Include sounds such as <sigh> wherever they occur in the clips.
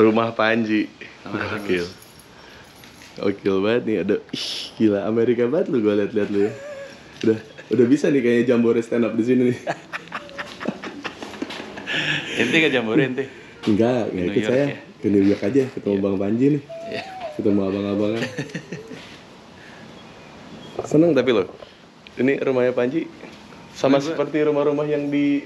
rumah Panji ah, gokil gokil banget nih ada ih gila Amerika banget lu gue liat-liat lu ya udah udah bisa nih kayaknya jambore stand up di sini nih ente <laughs> gak jambore ente enggak nggak ikut saya ya? ke New York aja ketemu iya. bang Panji nih yeah. ketemu abang abangnya <laughs> seneng tapi lo ini rumahnya Panji sama seperti rumah-rumah yang di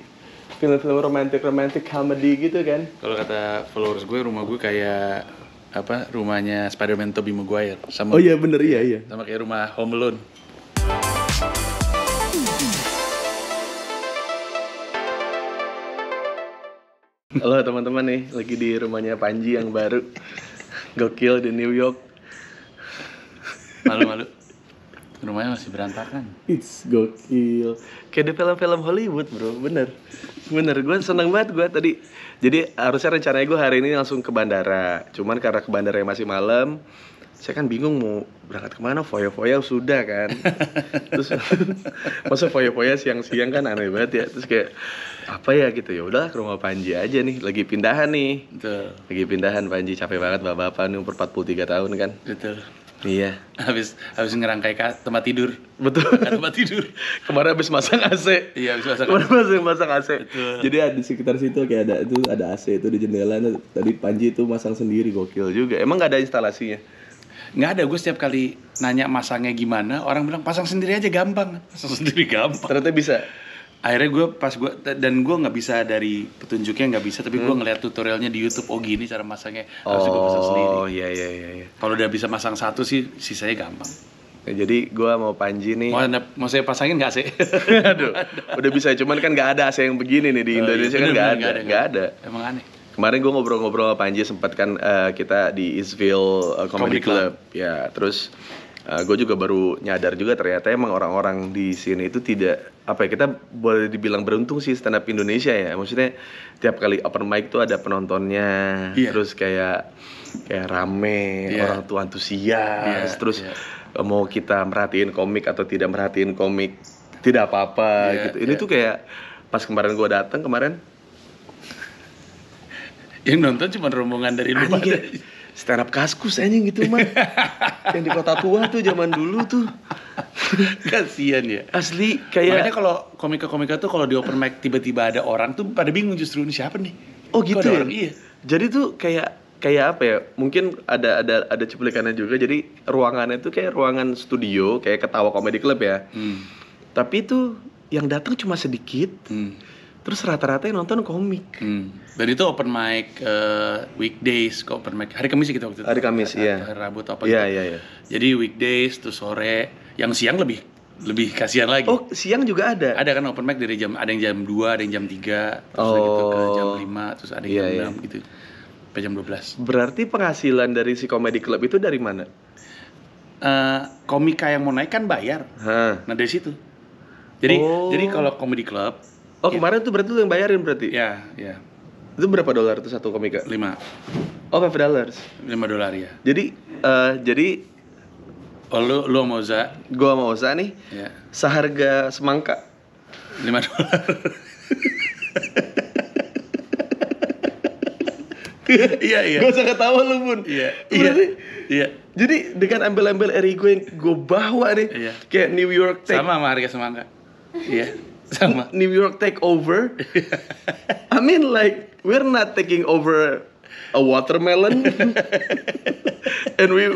film-film romantis romantis comedy gitu kan kalau kata followers gue rumah gue kayak apa rumahnya Spiderman, Tobey Maguire sama Oh iya bener iya iya sama kayak rumah Home Alone Halo teman-teman nih, lagi di rumahnya Panji yang baru Gokil di New York Malu-malu Rumahnya masih berantakan. It's gokil. Kayak di film-film Hollywood, bro. Bener. Bener. Gue seneng banget gue tadi. Jadi harusnya rencananya gue hari ini langsung ke bandara. Cuman karena ke bandara yang masih malam, saya kan bingung mau berangkat kemana foya-foya sudah kan <laughs> terus masa foya-foya siang-siang kan aneh banget ya terus kayak apa ya gitu ya udah ke rumah Panji aja nih lagi pindahan nih Betul. lagi pindahan Panji capek banget bapak-bapak nih umur 43 tahun kan Betul. Iya. <laughs> Habis habis ngerangkai tempat tidur. Betul. Ke tempat tidur. <laughs> Kemarin habis masang AC. Iya, habis masang. Kemarin masang masang AC. Betul. Jadi ada di sekitar situ kayak ada itu ada AC itu di jendela. Nah, tadi Panji itu masang sendiri gokil juga. Emang nggak ada instalasinya? nggak ada gue setiap kali nanya masangnya gimana orang bilang pasang sendiri aja gampang <laughs> pasang sendiri gampang ternyata bisa akhirnya gue pas gue dan gue nggak bisa dari petunjuknya nggak bisa tapi hmm. gue ngeliat tutorialnya di YouTube oh gini cara masangnya harus oh, gue pasang sendiri. Oh iya, iya iya iya. Kalau udah bisa masang satu sih sisanya gampang. ya, jadi gue mau Panji nih. Mau, mau saya pasangin nggak sih? <laughs> Aduh, udah bisa cuman kan nggak ada AC yang begini nih di oh, iya. Indonesia iya, kan nggak ada, nggak ada. ada. Emang aneh. Kemarin gue ngobrol-ngobrol sama Panji sempat kan uh, kita di Eastville uh, eh, Comedy, Comedy Club. Club. Ya, terus uh, eh, gue juga baru nyadar juga ternyata emang orang-orang di sini itu tidak apa ya kita boleh dibilang beruntung sih stand up Indonesia ya maksudnya tiap kali open mic tuh ada penontonnya yeah. terus kayak kayak rame yeah. orang tuh antusias yeah. terus yeah. Iya. mau kita merhatiin komik atau tidak merhatiin komik tidak apa-apa yeah, gitu ini yeah. tuh kayak pas kemarin gue datang kemarin yang nonton cuma rombongan dari luar stand up kaskus anjing gitu mah <laughs> yang di kota tua tuh zaman dulu tuh <laughs> kasian ya asli kayak makanya kalau komika-komika tuh kalau di open mic tiba-tiba ada orang tuh pada bingung justru ini siapa nih oh gitu ya orang, iya jadi tuh kayak kayak apa ya mungkin ada ada ada cuplikannya juga jadi ruangannya tuh kayak ruangan studio kayak ketawa komedi club ya hmm. tapi itu yang datang cuma sedikit hmm terus rata-rata yang nonton komik hmm. dan itu open mic uh, weekdays kok open mic hari Kamis gitu waktu itu hari Kamis ya, hari Rabu atau apa yeah, gitu yeah, yeah. jadi weekdays terus sore yang siang lebih lebih kasihan lagi. Oh, siang juga ada. Ada kan open mic dari jam ada yang jam 2, ada yang jam 3, terus oh. gitu ke jam 5, terus ada yang yeah, jam iya. enam gitu. Sampai jam 12. Berarti penghasilan dari si comedy club itu dari mana? Uh, komika yang mau naik kan bayar. Huh. Nah, dari situ. Jadi oh. jadi kalau comedy club Oh yeah. kemarin tuh berarti lu yang bayarin berarti? Ya, ya. Itu berapa dolar tuh satu komika? Lima. Oh five dollars. Lima dolar ya. Jadi, uh, jadi. Oh lu lu mau Oza? Gua mau Oza nih. Ya. Seharga semangka. Lima dolar. iya iya. Gua usah ketawa lu pun. Iya. Iya. Iya. Jadi dengan ambil ambil eri gue yang gue bawa nih, iya. kayak New York take. Sama sama harga semangka. Iya sama New York take over <laughs> I mean like we're not taking over a watermelon <laughs> and we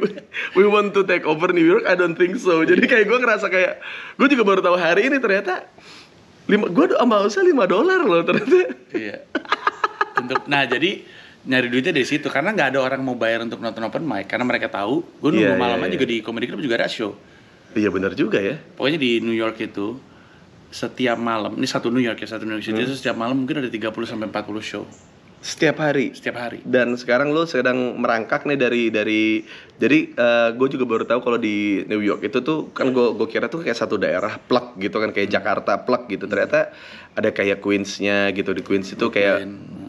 we want to take over New York I don't think so jadi kayak gue ngerasa kayak gue juga baru tahu hari ini ternyata lima gue sama usah lima dolar loh ternyata iya untuk nah jadi nyari duitnya dari situ karena nggak ada orang mau bayar untuk nonton open mic karena mereka tahu gue nunggu yeah, iya, malamnya yeah, yeah. juga di komedi club juga ada show iya benar juga ya pokoknya di New York itu setiap malam ini satu New York ya satu New York City hmm. setiap malam mungkin ada 30 sampai 40 show setiap hari setiap hari dan sekarang lo sedang merangkak nih dari dari jadi uh, eh, gue juga baru tahu kalau di New York itu tuh kan gue gue kira tuh kayak satu daerah plek gitu kan kayak Jakarta plek gitu ternyata ada kayak Queensnya gitu di Queens itu kayak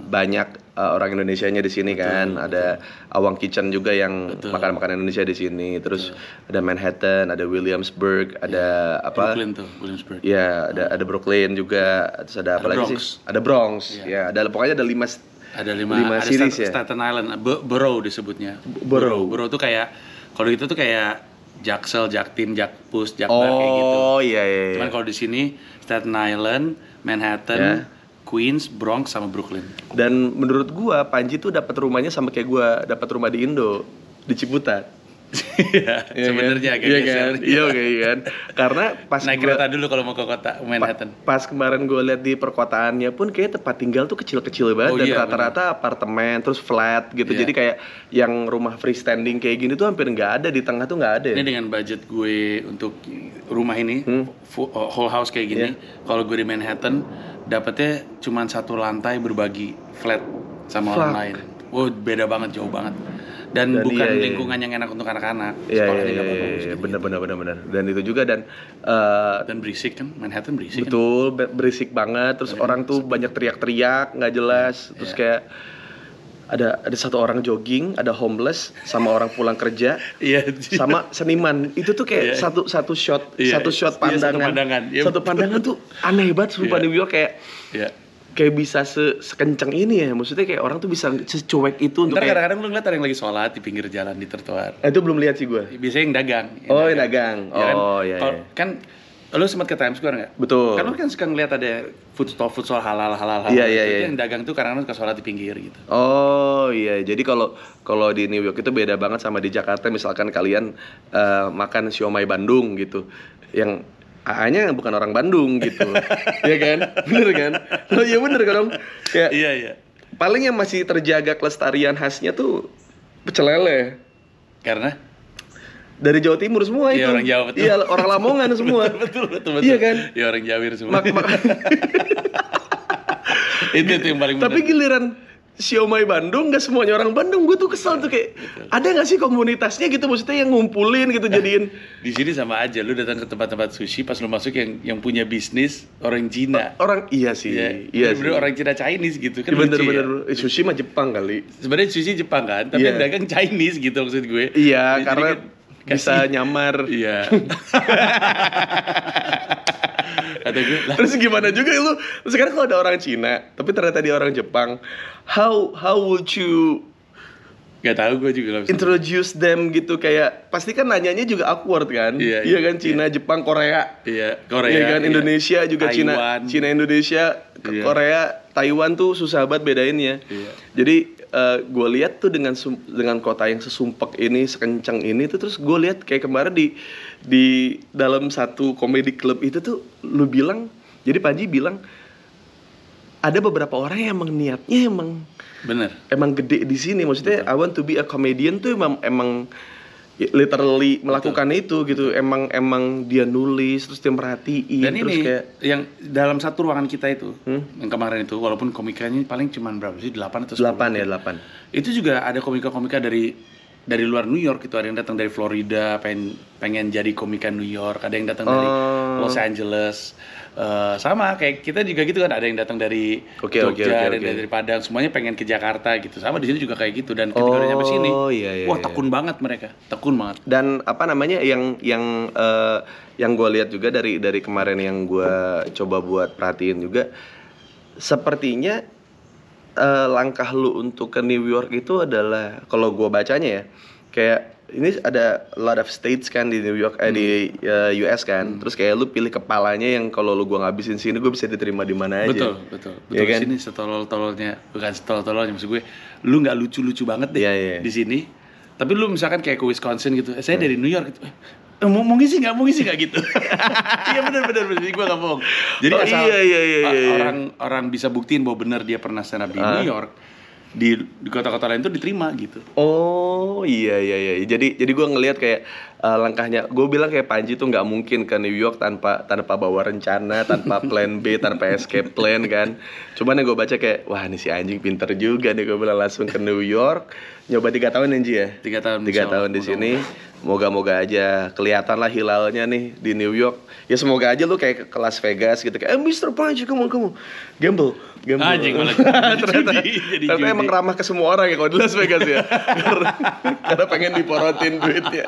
banyak uh, orang Indonesianya di sini kan. Ada Awang Kitchen juga yang makan-makan Indonesia di sini. Terus betul. ada Manhattan, ada Williamsburg, iya. ada yeah. apa? Brooklyn tuh, Williamsburg. Iya, ada ada Brooklyn juga. Terus ada apa Bronx. lagi sih? Ada Bronx. Ya, yeah. ada pokoknya ada lima ada lima, lima ada series Staten, ya. Staten Island, B Borough disebutnya. Borough. Borough tuh kayak kalau gitu tuh kayak Jaksel, Jaktim, Jakpus, Jakbar oh, kayak gitu. Oh iya, iya iya. Cuman kalau di sini Staten Island, Manhattan, yeah. Queens, Bronx sama Brooklyn. Dan menurut gua Panji tuh dapat rumahnya sama kayak gua dapat rumah di Indo di Ciputat. Iya, <laughs> iya kan? sebenarnya kan? agak geser. Kan? Iya, okay, iya kan. Karena pas naik kereta dulu kalau mau ke kota Manhattan. Pa pas kemarin gue lihat di perkotaannya pun kayak tempat tinggal tuh kecil-kecil banget oh, dan rata iya, rata-rata apartemen terus flat gitu. Yeah. Jadi kayak yang rumah freestanding kayak gini tuh hampir nggak ada di tengah tuh nggak ada. Ini dengan budget gue untuk rumah ini hmm? full, uh, whole house kayak gini, yeah. kalau gue di Manhattan dapetnya cuma satu lantai berbagi flat sama Fuck. orang lain. Wow, beda banget, jauh banget. Dan, dan bukan iya, iya. lingkungan yang enak untuk anak-anak. Iya, iya Sekolahnya iya, iya, iya, bener, bener, bener, bener. Dan itu juga dan uh, dan berisik kan, Manhattan berisik. Kan? Betul, kan? berisik banget. Terus orang tuh banyak teriak-teriak, nggak jelas. Iya, Terus yeah. kayak ada ada satu orang jogging, ada homeless, sama orang pulang kerja, yeah, sama seniman. Itu tuh kayak yeah. satu satu shot, yeah. satu shot pandangan, iya, yeah, satu pandangan, yeah. satu pandangan tuh aneh banget. Sumpah yeah. New York kayak yeah. kayak bisa se sekencang ini ya. Maksudnya kayak orang tuh bisa secuek itu untuk. kadang-kadang lu ngeliat ada yang lagi sholat di pinggir jalan di trotoar. Eh, itu belum lihat sih gue. Biasanya yang dagang. Oh, yang oh dagang. yang dagang. Oh ya. Kan, iya. Kan oh, iya, Lo sempat ke Times Square nggak? Betul. Kan lo kan suka ngeliat ada food stall, food stall halal, halal, halal. Iya, iya, iya. Yang dagang tuh kadang-kadang suka sholat di pinggir gitu. Oh iya, jadi kalau kalau di New York itu beda banget sama di Jakarta. Misalkan kalian uh, makan siomay Bandung gitu, yang a nya bukan orang Bandung gitu, <laughs> ya kan? Bener kan? Lo oh, ya bener kan dong? Kayak, iya iya. Paling yang masih terjaga kelestarian khasnya tuh pecelele. Karena? dari Jawa Timur semua iya, itu. Iya orang Jawa betul. Iya orang Lamongan <laughs> semua. betul, betul betul betul. Iya kan? Iya orang Jawir semua. Mak, <laughs> itu, itu yang paling benar. Tapi giliran siomay Bandung gak semuanya orang Bandung gue tuh kesel tuh kayak ada gak sih komunitasnya gitu maksudnya yang ngumpulin gitu nah, jadiin di sini sama aja lu datang ke tempat-tempat sushi pas lu masuk yang yang punya bisnis orang Cina orang iya sih ya, iya, iya bener -bener sih. orang Cina Chinese gitu kan bener ya. bener ya. sushi mah Jepang kali sebenarnya sushi Jepang kan tapi yeah. yang dagang Chinese gitu maksud gue iya Jadi karena kan bisa iya. nyamar iya <laughs> kata gue lah. terus gimana juga lu sekarang kalau ada orang Cina tapi ternyata dia orang Jepang how how would you Gak tahu gue juga langsung. Introduce them gitu kayak pasti kan nanyanya juga awkward kan? Iya, iya, iya kan iya. Cina, iya. Jepang, Korea. Iya, Korea. Iya kan iya. Indonesia iya. juga Taiwan. Cina. Cina Indonesia, iya. Korea, Taiwan tuh susah banget bedainnya. Iya. Jadi uh, eh, gue lihat tuh dengan dengan kota yang sesumpek ini sekencang ini tuh terus gue lihat kayak kemarin di di dalam satu komedi klub itu tuh lu bilang jadi Panji bilang ada beberapa orang yang emang niatnya emang bener emang gede di sini maksudnya Betul. I want to be a comedian tuh emang emang literally melakukan Betul. itu gitu emang emang dia nulis terus dia merhatiin Dan terus ini, kayak yang dalam satu ruangan kita itu hmm? yang kemarin itu walaupun komikanya paling cuman berapa sih delapan atau delapan ya gitu. delapan itu juga ada komika-komika dari dari luar New York itu ada yang datang dari Florida pengen pengen jadi komika New York ada yang datang oh. dari Los Angeles uh, sama kayak kita juga gitu kan ada yang datang dari okay, Jogja okay, okay, ada yang okay. dari Padang semuanya pengen ke Jakarta gitu sama di sini juga kayak gitu dan ketika oh, udah nyampe sini iya, iya, wah iya. tekun iya. banget mereka tekun banget dan apa namanya yang yang uh, yang gue lihat juga dari dari kemarin yang gue coba buat perhatiin juga sepertinya uh, langkah lu untuk ke New York itu adalah kalau gue bacanya ya kayak ini ada a lot of states kan di New York eh, hmm. di uh, eh, US kan. Hmm. Terus kayak lu pilih kepalanya yang kalau lu gua ngabisin sini gua bisa diterima di mana aja. Betul, betul. Iya betul ya kan? sini setolol-tololnya bukan setolol-tololnya maksud gue. Lu nggak lucu-lucu banget deh yeah, yeah. di sini. Tapi lu misalkan kayak ke Wisconsin gitu. Eh, saya hmm. dari New York gitu. Eh, eh mungkin sih nggak mungkin sih nggak gitu <laughs> iya benar benar benar gue nggak bohong jadi oh, asal iya, iya, iya, ah, iya, iya. orang orang bisa buktiin bahwa benar dia pernah stand up di uh. New York di, di kota-kota lain tuh diterima gitu. Oh iya iya iya. Jadi jadi gue ngelihat kayak uh, langkahnya. Gue bilang kayak Panji tuh nggak mungkin ke New York tanpa tanpa bawa rencana, tanpa plan B, tanpa escape plan kan. Cuman yang gue baca kayak wah ini si anjing pinter juga dia gue bilang langsung ke New York. Nyoba tiga tahun Anji ya. Tiga tahun. Tiga tahun di sini. Moga-moga aja kelihatan lah hilalnya nih di New York. Ya semoga aja lu kayak ke Las Vegas gitu kayak eh, Mr. Panji kamu kamu gamble Gambol. Anjing malah <laughs> ternyata, jadi, jadi ternyata judi. emang ramah ke semua orang ya kalau di Las Vegas ya. <laughs> karena, pengen diporotin duitnya.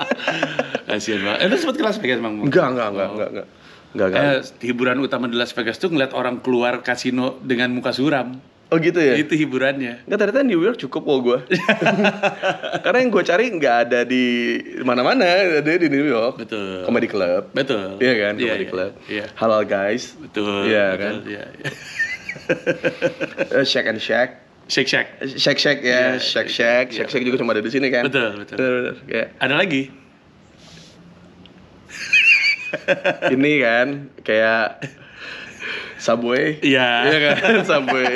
Kasihan banget. Eh, lu sempat ke Las Vegas emang? Enggak, enggak, enggak, enggak, enggak. Enggak, enggak. Eh, hiburan utama di Las Vegas tuh ngeliat orang keluar kasino dengan muka suram. Oh gitu ya? Itu hiburannya. Enggak ternyata New York cukup kok gue. <laughs> Karena yang gue cari nggak ada di mana-mana, ada di New York. Betul. Comedy Club. Betul. Iya kan, iya, Comedy yeah, Club. Yeah. Halal guys. Betul. Iya kan. yeah, yeah. Eh, Shake and Shack. Shake Shack. Eh, Shake Shack ya, yeah, iya, Shake Shack. Shake iya. Shack juga cuma ada di sini kan. Betul, betul. Betul, betul. Iya. Ada lagi. <laughs> Ini kan kayak Subway. Iya. Iya kan, <laughs> Subway.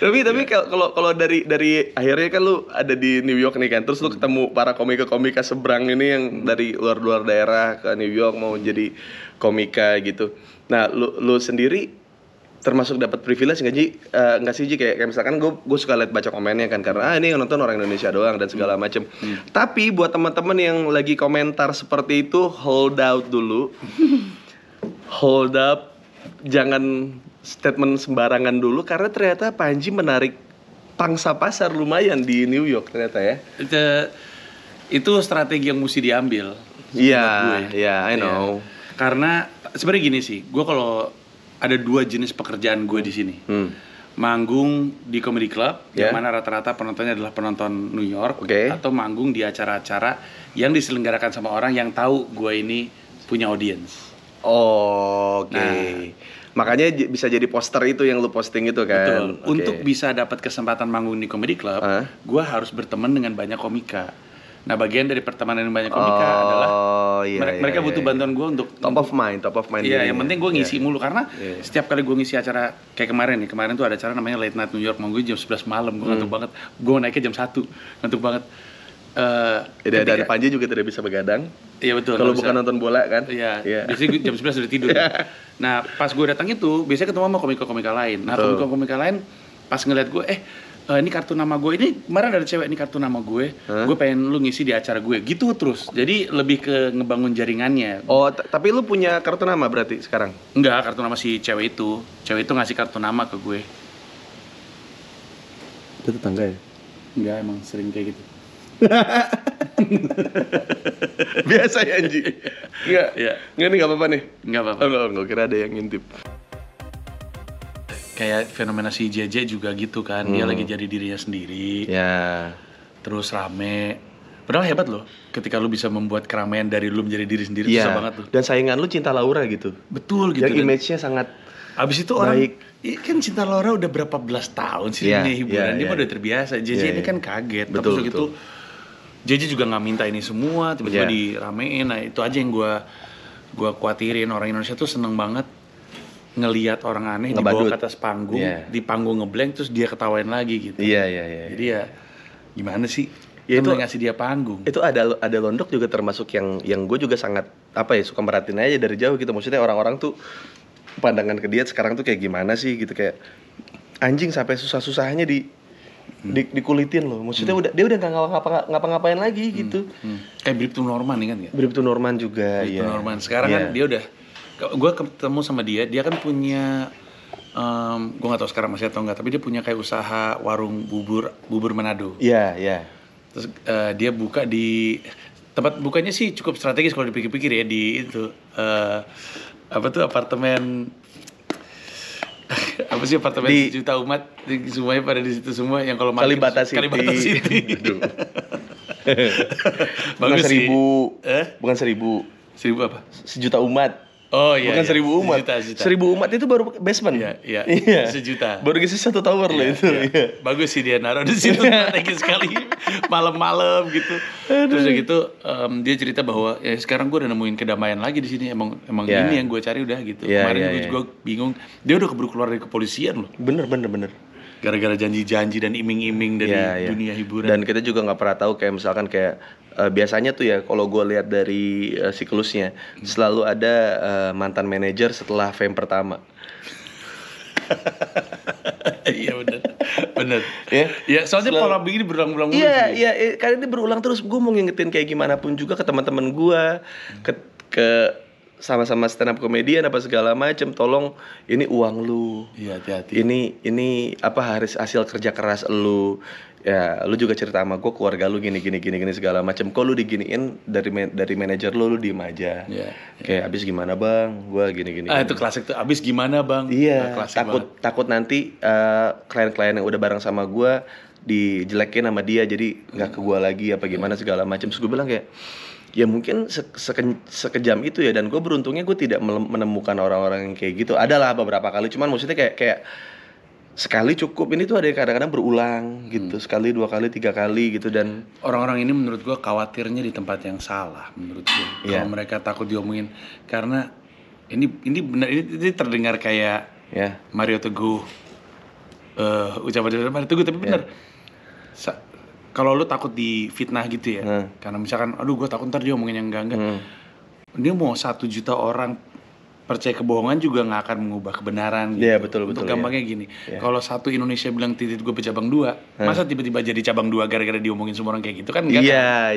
tapi tapi kalau kalau dari dari akhirnya kan lu ada di New York nih kan terus lu ketemu para komika-komika seberang ini yang dari luar-luar daerah ke New York mau jadi komika gitu nah lu lu sendiri termasuk dapat privilege nggak sih eh, uh, nggak sih Ji kayak, kayak misalkan gue gue suka lihat baca komennya kan karena ah, ini yang nonton orang Indonesia doang dan segala hmm. macem hmm. tapi buat teman-teman yang lagi komentar seperti itu hold out dulu <laughs> hold up jangan statement sembarangan dulu karena ternyata Panji menarik pangsa pasar lumayan di New York ternyata ya itu, itu strategi yang mesti diambil Iya, yeah, iya, yeah, I iya. know. Yeah karena sebenarnya gini sih gue kalau ada dua jenis pekerjaan gue di sini hmm. manggung di comedy club yeah. yang ya. mana rata-rata penontonnya adalah penonton New York okay. atau manggung di acara-acara yang diselenggarakan sama orang yang tahu gue ini punya audience oh, oke okay. nah, makanya bisa jadi poster itu yang lu posting itu kan. Betul. Okay. Untuk bisa dapat kesempatan manggung di comedy club, huh? gue harus berteman dengan banyak komika. Nah, bagian dari pertemanan yang banyak komika oh, adalah iya, mereka, iya, mereka butuh iya, iya. bantuan gue untuk top of mind, top of mind. Iya, yang penting gue ngisi yeah. mulu karena yeah. setiap kali gue ngisi acara kayak kemarin nih, kemarin tuh ada acara namanya Late Night New York, mau gue jam 11 malam, gue hmm. ngantuk banget. Gue eh, naiknya jam 1, ngantuk banget. Uh, ya, dari Panji juga tidak bisa begadang. Iya betul. Kalau bukan nonton bola kan? Iya. Yeah. Biasanya jam 11 sudah tidur. <laughs> Iya. Nah, pas gue datang itu biasanya ketemu sama komika-komika lain. Nah, komika-komika lain pas ngeliat gue, eh e, ini kartu nama gue ini kemarin ada cewek ini kartu nama gue huh? gue pengen lu ngisi di acara gue gitu terus jadi lebih ke ngebangun jaringannya oh tapi lu punya kartu nama berarti sekarang enggak kartu nama si cewek itu cewek itu ngasih kartu nama ke gue itu tetangga ya enggak emang sering kayak gitu <laughs> biasa ya Anji <laughs> iya. enggak ya. enggak nih enggak apa-apa nih enggak apa-apa enggak, oh, enggak kira ada yang ngintip kayak fenomena si JJ juga gitu kan hmm. dia lagi jadi dirinya sendiri ya yeah. terus rame padahal hebat loh ketika lu bisa membuat keramaian dari lu menjadi diri sendiri yeah. susah banget tuh dan saingan lu cinta Laura gitu betul gitu yang image-nya sangat abis itu orang baik. Ya kan cinta Laura udah berapa belas tahun sih yeah, ini iya, hiburan yeah, dia yeah. udah terbiasa JJ yeah, ini iya. kan kaget betul, tapi betul. itu JJ juga nggak minta ini semua tiba-tiba yeah. diramein nah itu aja yang gue gue khawatirin orang Indonesia tuh seneng banget ngeliat orang aneh Ngebadut. dibawa ke atas panggung, yeah. di panggung ngeblank terus dia ketawain lagi gitu. Iya yeah, iya yeah, iya. Yeah, Jadi iya. ya gimana sih? Ya itu ngasih dia panggung. Itu ada ada londok juga termasuk yang yang gue juga sangat apa ya suka merhatiin aja dari jauh gitu. Maksudnya orang-orang tuh pandangan ke dia sekarang tuh kayak gimana sih gitu kayak anjing sampai susah-susahnya di hmm. di, dikulitin loh. Maksudnya hmm. udah dia udah nggak ngapa-ngapain ngapa lagi hmm. gitu. Hmm. Kayak Bripto Norman nih kan ya. Bripto Norman juga. Bripto ya. Norman sekarang ya. kan dia udah gue ketemu sama dia dia kan punya um, gue nggak tahu sekarang masih atau nggak tapi dia punya kayak usaha warung bubur bubur Manado iya yeah, iya yeah. terus uh, dia buka di tempat bukanya sih cukup strategis kalau dipikir-pikir ya di itu uh, apa tuh apartemen <laughs> apa sih apartemen di, juta umat semuanya pada di situ semua yang kalau Kalibata City Kalibata City <laughs> bukan seribu eh? bukan seribu seribu apa sejuta umat Oh iya. Bukan iya. seribu umat. Sejuta, sejuta. Seribu umat itu baru basement. ya, iya. Iya, <laughs> iya. Sejuta. Baru ngisi satu tower iya, loh itu. Iya. iya. Bagus sih dia naruh di situ lagi <laughs> sekali. Malam-malam gitu. Aduh. Terus gitu um, dia cerita bahwa ya sekarang gue udah nemuin kedamaian lagi di sini. Emang emang yeah. ini yang gue cari udah gitu. Yeah, Kemarin yeah, gue yeah. juga iya. bingung. Dia udah keburu keluar dari kepolisian loh. Bener bener bener gara-gara janji-janji dan iming-iming dari yeah, yeah. dunia hiburan dan kita juga nggak pernah tahu kayak misalkan kayak uh, biasanya tuh ya kalau gue lihat dari uh, siklusnya hmm. selalu ada uh, mantan manajer setelah fame pertama <laughs> iya benar benar ya ya soalnya Selalu, pola begini berulang-ulang iya gitu ya. iya ya, karena ini berulang terus gue mau ngingetin kayak gimana pun juga ke teman-teman gue hmm. ke ke sama-sama stand up komedian apa segala macem tolong ini uang lu iya hati-hati ini ini apa harus hasil kerja keras lu ya lu juga cerita sama gue keluarga lu gini gini gini gini segala macem, kok lu diginiin dari dari manajer lu lu diem aja yeah, yeah. kayak abis gimana bang gue gini gini ah gini. itu klasik tuh abis gimana bang iya nah, takut banget. takut nanti klien eh, klien-klien yang udah bareng sama gue dijelekin sama dia jadi nggak ke gue lagi apa gimana segala macem, so gue bilang kayak ya mungkin se seke, sekejam itu ya dan gue beruntungnya gue tidak menemukan orang-orang yang kayak gitu adalah beberapa kali cuman maksudnya kayak kayak sekali cukup ini tuh ada yang kadang-kadang berulang gitu hmm. sekali dua kali tiga kali gitu dan orang-orang ini menurut gue khawatirnya di tempat yang salah menurut gue yeah. kalau iya. mereka takut diomongin karena ini ini benar ini, ini terdengar kayak yeah. Mario Teguh uh, ucapan dari Mario Teguh tapi benar yeah kalau lu takut di fitnah gitu ya hmm. karena misalkan aduh gue takut ntar dia ngomongin yang enggak enggak hmm. dia mau satu juta orang percaya kebohongan juga nggak akan mengubah kebenaran Iya gitu. betul betul. Untuk iya. gampangnya ya. gini, ya. kalau satu Indonesia bilang titik gue bercabang dua, hmm. masa tiba-tiba jadi cabang dua gara-gara diomongin semua orang kayak gitu kan? Iya kan?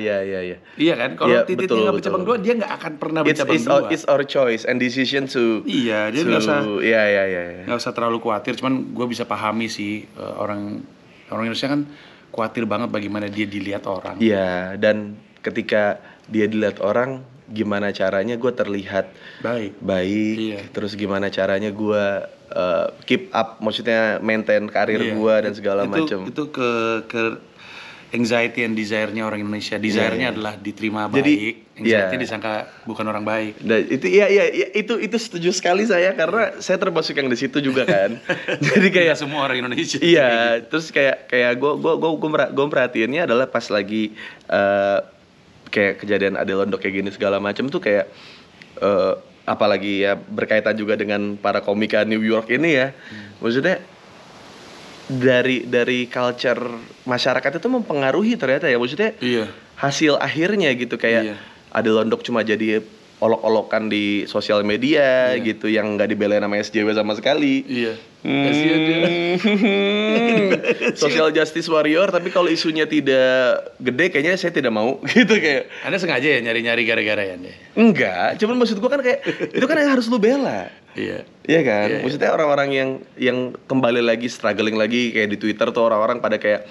iya iya iya. Iya kan, kalau ya, titik nggak bercabang dua, dia nggak akan pernah it's, bercabang it's dua. it's our choice and decision to. Iya dia nggak usah. Iya, iya iya iya. Nggak usah terlalu khawatir, cuman gue bisa pahami sih eh, orang orang Indonesia kan khawatir banget bagaimana dia dilihat orang iya dan ketika dia dilihat orang gimana caranya gue terlihat baik baik iya. terus gimana caranya gue uh, keep up maksudnya maintain karir iya. gue dan segala macam itu ke, ke anxiety and desire-nya orang Indonesia. Iya, desire-nya yeah. adalah diterima baik. Jadi, iya. anxiety yeah. disangka bukan orang baik. Nah, itu iya, iya iya itu itu setuju sekali saya karena saya termasuk yang di situ juga kan. <laughs> <laughs> Jadi kayak semua orang Indonesia. Iya, terus kayak kayak gua gua gua gua, gua perhatiinnya adalah pas lagi uh, kayak kejadian ada londok kayak gini segala macam tuh kayak uh, apalagi ya berkaitan juga dengan para komika New York ini ya. Hmm. Maksudnya dari dari culture masyarakat itu mempengaruhi ternyata ya maksudnya iya. hasil akhirnya gitu kayak iya. ada londok cuma jadi olok-olokan di sosial media iya. gitu yang nggak dibelain nama SJW sama sekali. Iya. Yeah. Hmm. <laughs> Social justice warrior tapi kalau isunya tidak gede kayaknya saya tidak mau <laughs> gitu kayak. Anda sengaja ya nyari-nyari gara-gara ya? Enggak, cuman maksud gua kan kayak itu kan yang harus lu bela. Iya. Iya kan? Yeah, iya. Maksudnya orang-orang yang yang kembali lagi struggling lagi kayak di Twitter tuh orang-orang pada kayak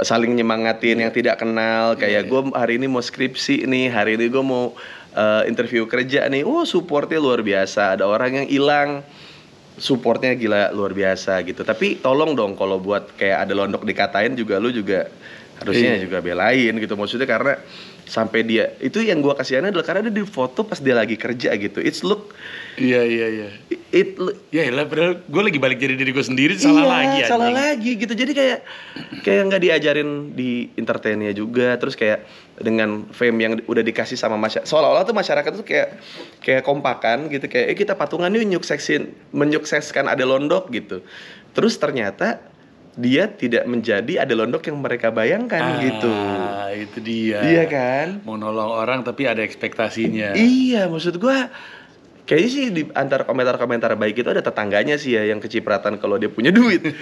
eh, saling nyemangatin yang tidak kenal iya, kayak iya. gue hari ini mau skripsi nih, hari ini gue mau uh, interview kerja nih. Oh, supportnya luar biasa. Ada orang yang hilang supportnya gila luar biasa gitu. Tapi tolong dong kalau buat kayak ada londok dikatain juga lu juga harusnya juga belain gitu. Maksudnya karena sampai dia itu yang gua kasihannya adalah karena dia di foto pas dia lagi kerja gitu it's look iya iya iya it ya, ya lah padahal gue lagi balik jadi diri gue sendiri salah iya, lagi salah lagi gitu jadi kayak kayak nggak diajarin di entertainnya juga terus kayak dengan fame yang udah dikasih sama masyarakat seolah-olah tuh masyarakat tuh kayak kayak kompakan gitu kayak eh kita patungan yuk nyuksesin menyukseskan ada londok gitu terus ternyata dia tidak menjadi ada londok yang mereka bayangkan ah, gitu. itu dia. Iya kan? Mau nolong orang tapi ada ekspektasinya. Iya, maksud gua kayaknya sih di antara komentar-komentar baik itu ada tetangganya sih ya yang kecipratan kalau dia punya duit. <laughs>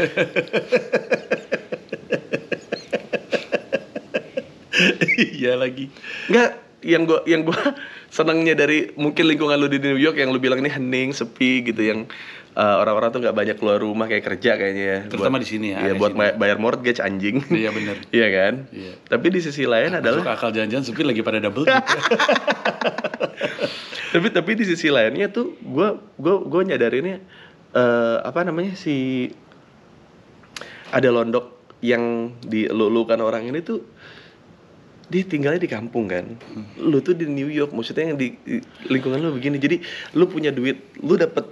iya lagi. Enggak, yang gua yang gua <laughs> senangnya dari mungkin lingkungan lu di New York yang lu bilang ini hening, sepi gitu yang orang eh, orang-orang tuh nggak banyak keluar rumah kayak kerja kayaknya ya. Terutama buat, di sini ya. Iya buat sini. bayar mortgage anjing. Iya benar. <laughs> iya kan? Iya. Tapi di sisi lain Masuk adalah akal jangan-jangan supir lagi pada double <laughs> gitu. tapi tapi di sisi lainnya tuh gua gua gua nyadarinnya uh, apa namanya si ada londok yang dilulukan orang ini tuh dia tinggalnya di kampung kan hmm. lu tuh di New York maksudnya yang di, lingkungan lu begini jadi lu punya duit lu dapet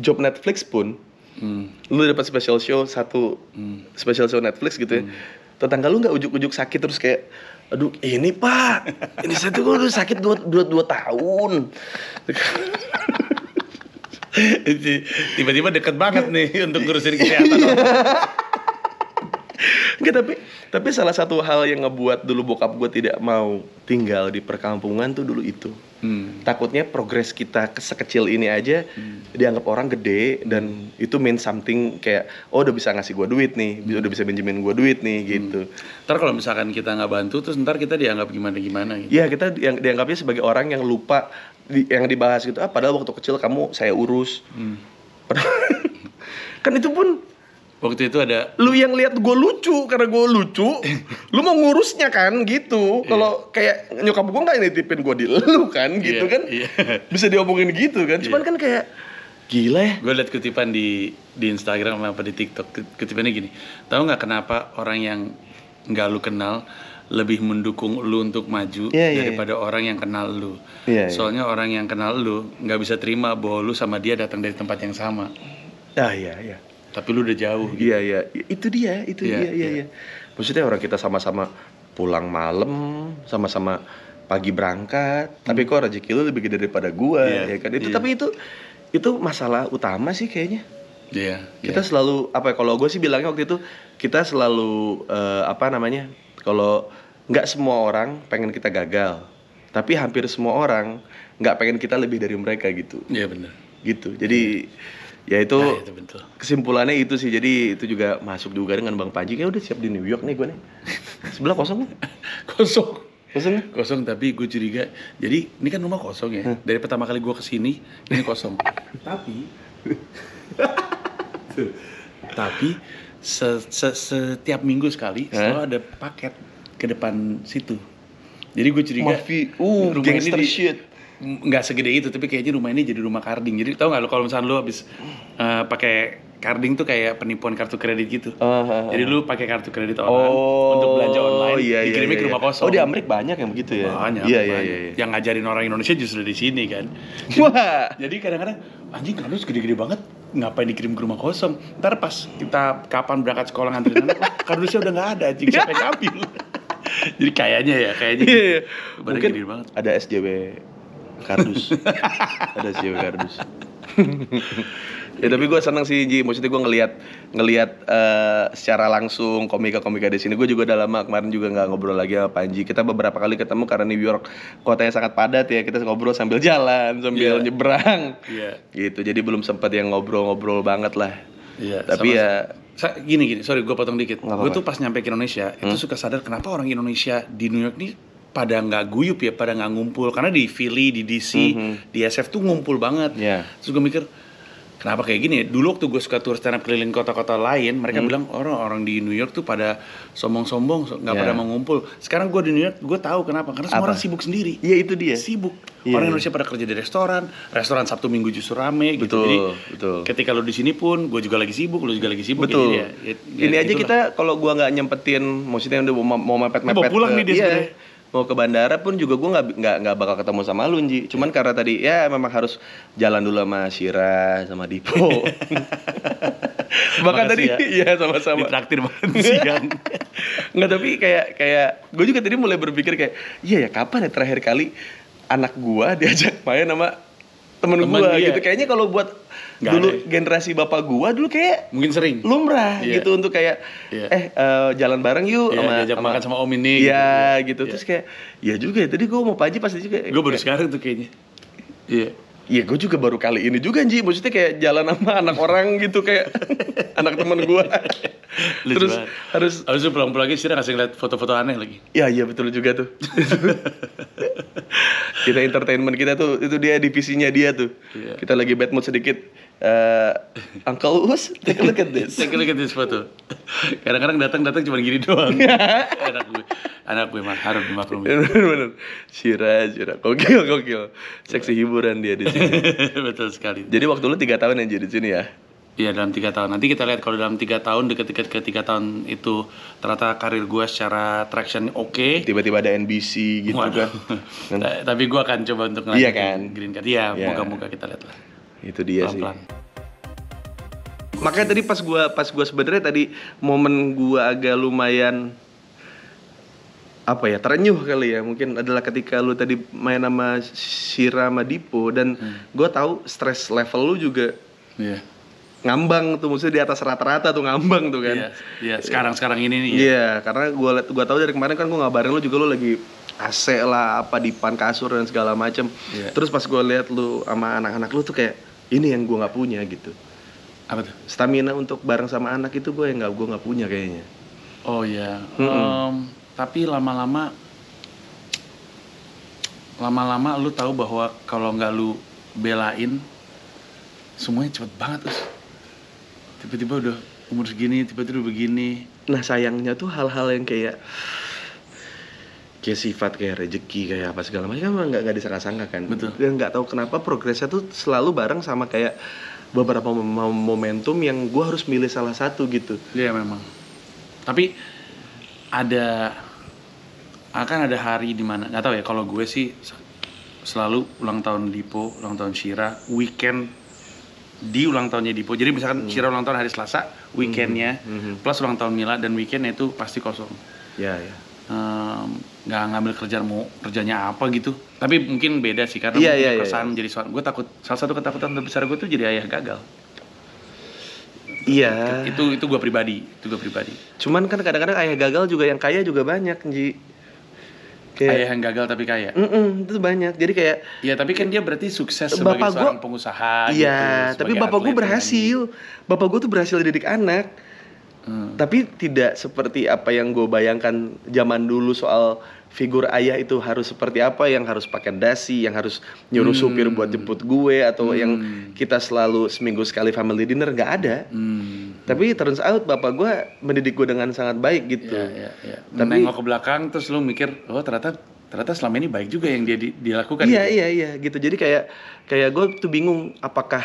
job Netflix pun hmm. lu dapat special show satu hmm. special show Netflix gitu ya hmm. tetangga lu nggak ujuk-ujuk sakit terus kayak aduh ini pak ini satu gua udah sakit dua, dua, dua tahun <laughs> tiba-tiba deket banget nih untuk ngurusin kesehatan <laughs> enggak tapi tapi salah satu hal yang ngebuat dulu bokap gue tidak mau tinggal di perkampungan tuh dulu itu. Hmm. Takutnya progres kita sekecil ini aja hmm. dianggap orang gede dan itu main something kayak oh udah bisa ngasih gue duit nih, hmm. udah bisa benjamin gue duit nih hmm. gitu. Ntar kalau misalkan kita nggak bantu terus ntar kita dianggap gimana gimana gitu. ya kita yang dianggapnya sebagai orang yang lupa yang dibahas gitu. Ah padahal waktu kecil kamu saya urus. Hmm. <laughs> kan itu pun waktu itu ada lu yang lihat gue lucu karena gue lucu lu mau ngurusnya kan gitu iya. kalau yeah. kayak nyokap gue nggak nitipin gue di lu kan iya, gitu yeah, kan yeah. bisa diomongin gitu kan iya. cuman yeah. kan kayak gila ya gue liat kutipan di di Instagram apa di TikTok kutipannya gini tahu nggak kenapa orang yang nggak lu kenal lebih mendukung lu untuk maju yeah, daripada yeah. orang yang kenal lu. Yeah, Soalnya orang yang kenal lu nggak bisa terima bahwa lu sama dia datang dari tempat yang sama. Ah iya iya tapi lu udah jauh gitu. iya iya itu dia itu iya, dia iya, iya iya maksudnya orang kita sama-sama pulang malam sama-sama pagi berangkat hmm. tapi kok rezeki lu lebih gede daripada gua yeah. ya kan itu yeah. tapi itu itu masalah utama sih kayaknya Iya. Yeah, kita yeah. selalu apa ya kalau gua sih bilangnya waktu itu kita selalu uh, apa namanya kalau nggak semua orang pengen kita gagal tapi hampir semua orang nggak pengen kita lebih dari mereka gitu. Iya yeah, benar. Gitu jadi yeah ya itu, nah, itu betul. kesimpulannya itu sih jadi itu juga masuk juga dengan bang Panji kayak udah siap di New York nih gue nih sebelah kosong <laughs> kosong kosong ya? kosong tapi gue curiga jadi ini kan rumah kosong ya hmm. dari pertama kali gue kesini ini kosong <laughs> tapi <laughs> tapi se -se setiap minggu sekali huh? selalu ada paket ke depan situ jadi gue curiga Mafi, uh, rumah ini di, shit nggak segede itu tapi kayaknya rumah ini jadi rumah karding jadi tau nggak lo kalau misalnya lo habis uh, pakai karding tuh kayak penipuan kartu kredit gitu uh, uh, uh. jadi lo pakai kartu kredit online oh, untuk belanja online iya, iya, dikirimnya iya, iya. ke rumah kosong oh di Amerika banyak yang begitu ya banyak iya, iya, iya, iya. yang ngajarin orang Indonesia justru di sini kan <laughs> Wah. jadi kadang-kadang anjing kalau segede gede banget ngapain dikirim ke rumah kosong ntar pas kita kapan berangkat sekolah nganterin anak kardusnya udah nggak ada anjing siapa yang ngambil <laughs> jadi kayaknya ya kayaknya iya, iya. gitu. mungkin banget. ada SJW kardus ada sih kardus ya tapi gue seneng sih Ji maksudnya gue ngelihat ngelihat uh, secara langsung komika-komika di sini gue juga udah lama kemarin juga nggak ngobrol lagi sama Panji kita beberapa kali ketemu karena New York kotanya sangat padat ya kita ngobrol sambil jalan sambil yeah. nyebrang yeah. gitu jadi belum sempat yang ngobrol-ngobrol banget lah yeah, tapi sama ya Sa gini gini sorry gue potong dikit gue tuh pas nyampe ke Indonesia hmm? itu suka sadar kenapa orang Indonesia di New York nih pada nggak guyup ya, pada nggak ngumpul karena di Philly, di DC, mm -hmm. di SF tuh ngumpul banget. Yeah. Terus gue mikir kenapa kayak gini? Ya? Dulu waktu gue suka tour stand up keliling kota-kota lain, mereka mm. bilang orang-orang oh, di New York tuh pada sombong-sombong, nggak yeah. pada mau ngumpul. Sekarang gue di New York, gue tahu kenapa karena semua Apa? orang sibuk sendiri. Iya itu dia. Sibuk. Yeah. Orang Indonesia pada kerja di restoran, restoran Sabtu Minggu justru rame gitu. betul, gitu. Jadi betul. ketika lo di sini pun, gue juga lagi sibuk, lo juga lagi sibuk. Betul. Ya, ya, ya, ini aja kita kalau gue nggak nyempetin, maksudnya udah mau, mepet-mepet. Mau pulang ke, nih dia yeah. Iya mau ke bandara pun juga gue nggak nggak nggak bakal ketemu sama lu Nji cuman yeah. karena tadi ya memang harus jalan dulu sama Syira sama Dipo oh. <laughs> bahkan tadi ya, iya, sama-sama traktir banget siang <laughs> nggak tapi kayak kayak gue juga tadi mulai berpikir kayak iya ya kapan ya terakhir kali anak gue diajak main sama temen, temen gue gitu kayaknya kalau buat Gak dulu ada. generasi bapak gua dulu kayak mungkin sering lumrah yeah. gitu untuk kayak yeah. eh uh, jalan bareng yuk yeah, sama sama, makan sama om ini yeah, gitu, iya, iya. gitu. Yeah. terus iya. kayak ya juga ya tadi gua mau paji pasti juga gua baru kayak, sekarang tuh kayaknya iya yeah. Iya, gue juga baru kali ini juga Ji. Maksudnya kayak jalan sama anak orang gitu kayak <laughs> anak teman gue. Terus harus harus pulang-pulang lagi sih ngasih ngeliat foto-foto aneh lagi. Iya, iya betul juga tuh. <laughs> kita entertainment kita tuh itu dia divisinya dia tuh. Yeah. Kita lagi bad mood sedikit uh, Uncle Us, take a look at this. take a look at this photo. Kadang-kadang datang-datang cuma gini doang. <laughs> anak gue, anak gue mah harus dimaklumi. Benar-benar. Syira, syira. Kokil, kokil. Seksi hiburan dia di sini. <laughs> Betul sekali. Jadi waktu lu tiga tahun yang jadi sini ya? Iya dalam tiga tahun. Nanti kita lihat kalau dalam tiga tahun deket-deket ke tiga tahun itu ternyata karir gue secara traction oke. Okay. Tiba-tiba ada NBC gitu Waduh. kan. <laughs> Tapi gue akan coba untuk iya kan? Green Card. Iya, yeah. moga-moga kita lihat lah itu dia Pelan -pelan. sih makanya tadi pas gua pas gua sebenarnya tadi momen gua agak lumayan apa ya terenyuh kali ya mungkin adalah ketika lu tadi main sama Shira sama dan hmm. gue tahu stress level lu juga yeah. ngambang tuh maksudnya di atas rata-rata tuh ngambang tuh kan iya yeah, yeah. sekarang sekarang ini nih iya yeah, karena gue gua tahu dari kemarin kan gue ngabarin lu juga lu lagi AC lah apa di pan kasur dan segala macem yeah. terus pas gue lihat lu sama anak-anak lu tuh kayak ini yang gue nggak punya gitu apa tuh stamina untuk bareng sama anak itu gue yang nggak gue nggak punya kayaknya oh ya Um, tapi lama-lama lama-lama lu tahu bahwa kalau nggak lu belain semuanya cepet banget us tiba-tiba udah umur segini tiba-tiba begini nah sayangnya tuh hal-hal yang kayak kayak sifat kayak rezeki kayak apa segala macam kan nggak nggak disangka-sangka kan Betul. dan nggak tahu kenapa progresnya tuh selalu bareng sama kayak beberapa momentum yang gue harus milih salah satu gitu iya memang tapi ada akan ah, ada hari di mana nggak tahu ya kalau gue sih selalu ulang tahun Dipo ulang tahun Shira weekend di ulang tahunnya Dipo jadi misalkan hmm. Shira ulang tahun hari Selasa weekendnya hmm. Hmm. plus ulang tahun Mila dan weekendnya itu pasti kosong ya ya nggak um, ngambil kerjaan mau kerjanya apa gitu tapi mungkin beda sih karena yeah, yeah, kesan yeah. menjadi soal gue takut salah satu ketakutan terbesar gue tuh jadi ayah gagal iya yeah. itu itu gue pribadi itu gue pribadi cuman kan kadang-kadang ayah gagal juga yang kaya juga banyak Ji kayak, ayah yang gagal tapi kaya mm -mm, itu banyak jadi kayak iya tapi kan dia berarti sukses sebagai bapak seorang pengusaha iya gitu, tapi bapak gue berhasil bapak gue tuh berhasil didik anak Hmm. Tapi tidak seperti apa yang gue bayangkan zaman dulu soal figur ayah itu harus seperti apa yang harus pakai dasi, yang harus nyuruh hmm. supir buat jemput gue atau hmm. yang kita selalu seminggu sekali family dinner nggak ada. Hmm. Tapi turns out bapak gue mendidik gue dengan sangat baik gitu. Ya, ya, ya. Tapi nengok ke belakang terus lu mikir, oh ternyata ternyata selama ini baik juga yang dia dilakukan. Iya gitu. iya iya gitu. Jadi kayak kayak gue tuh bingung apakah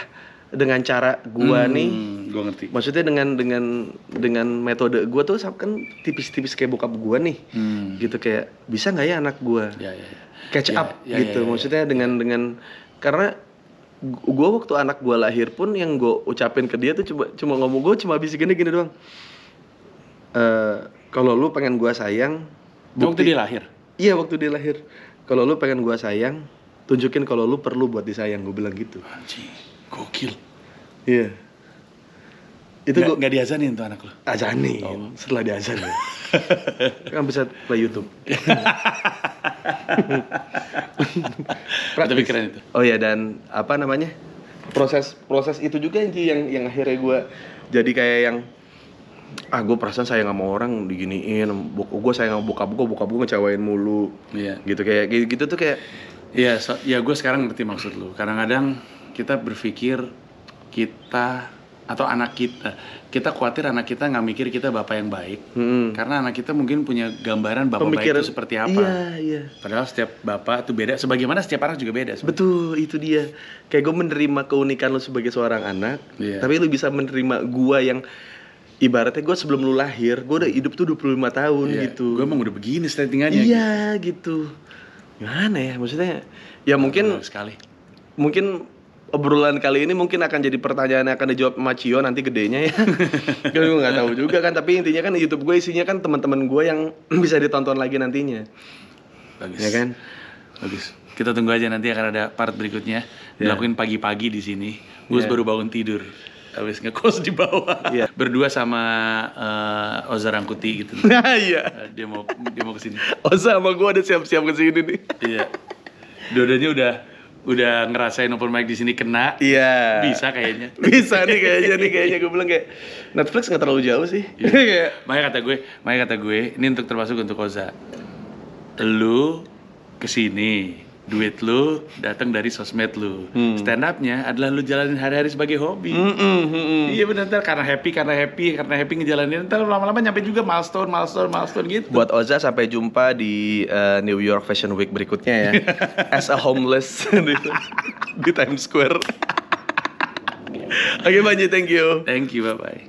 dengan cara gua hmm, nih gua ngerti maksudnya dengan dengan dengan metode gua tuh kan tipis-tipis kayak bokap gua nih hmm. gitu kayak bisa nggak ya anak gua ya, ya, ya. catch ya, up ya, ya gitu ya, ya, ya. maksudnya dengan dengan karena gua waktu anak gua lahir pun yang gua ucapin ke dia tuh cuma cuma ngomong gua cuma bisa gini gini doang uh, kalau lu pengen gua sayang bukti, waktu dia lahir iya waktu dia lahir kalau lu pengen gua sayang tunjukin kalau lu perlu buat disayang gue bilang gitu Anjir Gokil. Iya. Itu nggak, gua nggak diazanin tuh anak lo. Azanin. Oh. Setelah diazanin. <laughs> kan bisa play YouTube. <laughs> Tapi keren itu. Oh ya dan apa namanya? Proses proses itu juga yang yang akhirnya gue jadi kayak yang ah gue perasaan saya nggak mau orang diginiin bok gue saya nggak buka buka buka buka ngecewain mulu yeah. gitu kayak gitu, gitu tuh kayak Iya, yeah, so, ya gue sekarang ngerti maksud lu. Kadang-kadang kita berpikir kita atau anak kita kita khawatir anak kita nggak mikir kita bapak yang baik hmm. karena anak kita mungkin punya gambaran bapak Pemikiran, baik itu seperti apa iya, iya. padahal setiap bapak itu beda sebagaimana setiap anak juga beda sebenernya. betul itu dia kayak gue menerima keunikan lo sebagai seorang anak yeah. tapi lo bisa menerima gua yang ibaratnya gue sebelum lu lahir gue udah hidup tuh 25 tahun yeah. gitu gue emang udah begini settingannya iya gitu. gitu gimana ya maksudnya ya mungkin sekali mungkin obrolan kali ini mungkin akan jadi pertanyaan yang akan dijawab Macio nanti gedenya ya. <laughs> gue nggak tahu juga kan, tapi intinya kan YouTube gue isinya kan teman-teman gue yang <clears throat> bisa ditonton lagi nantinya. Bagus. Ya kan? Bagus. Kita tunggu aja nanti akan ada part berikutnya. Yeah. Dilakuin pagi-pagi di sini. Gue yeah. baru bangun tidur. Habis ngekos di bawah. Yeah. <laughs> Berdua sama uh, Oza Rangkuti gitu. <laughs> Nah, iya. Eh, dia mau dia mau kesini. Oza sama gue ada siap-siap ke sini nih. iya. Dodanya udah udah ngerasain open mic di sini kena. Iya. Yeah. Bisa kayaknya. <laughs> Bisa nih kayaknya nih kayaknya gue bilang kayak Netflix nggak terlalu jauh sih. Iya. <laughs> makanya kata gue, makanya kata gue, ini untuk termasuk untuk Koza. Lu kesini duit lu datang dari sosmed lu. Hmm. Stand upnya adalah lu jalanin hari-hari sebagai hobi. Hmm, hmm, hmm, hmm. Iya benar ntar karena happy karena happy karena happy ngejalanin ntar lama-lama nyampe juga milestone milestone milestone gitu. Buat Oza sampai jumpa di uh, New York Fashion Week berikutnya ya. <laughs> As a homeless di, <laughs> di Times Square. <laughs> Oke okay, Banji, thank you. Thank you, bye-bye.